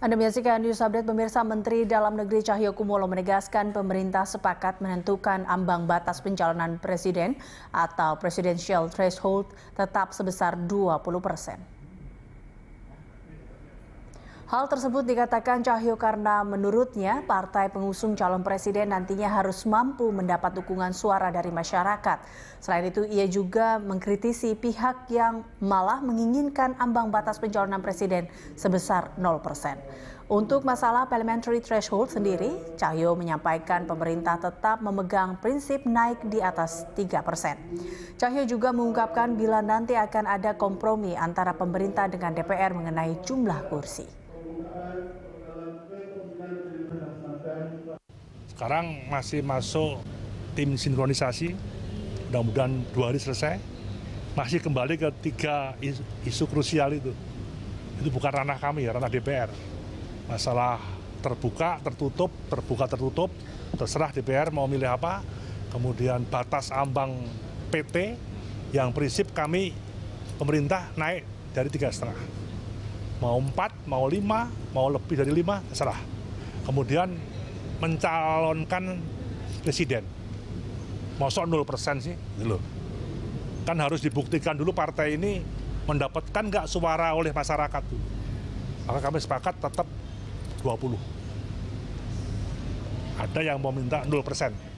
Anda menyaksikan news update pemirsa Menteri Dalam Negeri Cahyokumolo menegaskan pemerintah sepakat menentukan ambang batas pencalonan presiden atau presidential threshold tetap sebesar 20 persen. Hal tersebut dikatakan Cahyo karena menurutnya partai pengusung calon presiden nantinya harus mampu mendapat dukungan suara dari masyarakat. Selain itu ia juga mengkritisi pihak yang malah menginginkan ambang batas pencalonan presiden sebesar 0%. Untuk masalah parliamentary threshold sendiri, Cahyo menyampaikan pemerintah tetap memegang prinsip naik di atas 3%. Cahyo juga mengungkapkan bila nanti akan ada kompromi antara pemerintah dengan DPR mengenai jumlah kursi. Sekarang masih masuk tim sinkronisasi, mudah-mudahan dua hari selesai. Masih kembali ke tiga isu, isu krusial itu. Itu bukan ranah kami, ya, ranah DPR. Masalah terbuka, tertutup, terbuka, tertutup, terserah DPR mau milih apa. Kemudian batas ambang PT yang prinsip kami pemerintah naik dari tiga setengah mau empat, mau lima, mau lebih dari lima, terserah. Kemudian mencalonkan presiden. Mosok 0 persen sih, dulu Kan harus dibuktikan dulu partai ini mendapatkan nggak suara oleh masyarakat. Maka kami sepakat tetap 20. Ada yang mau minta 0 persen.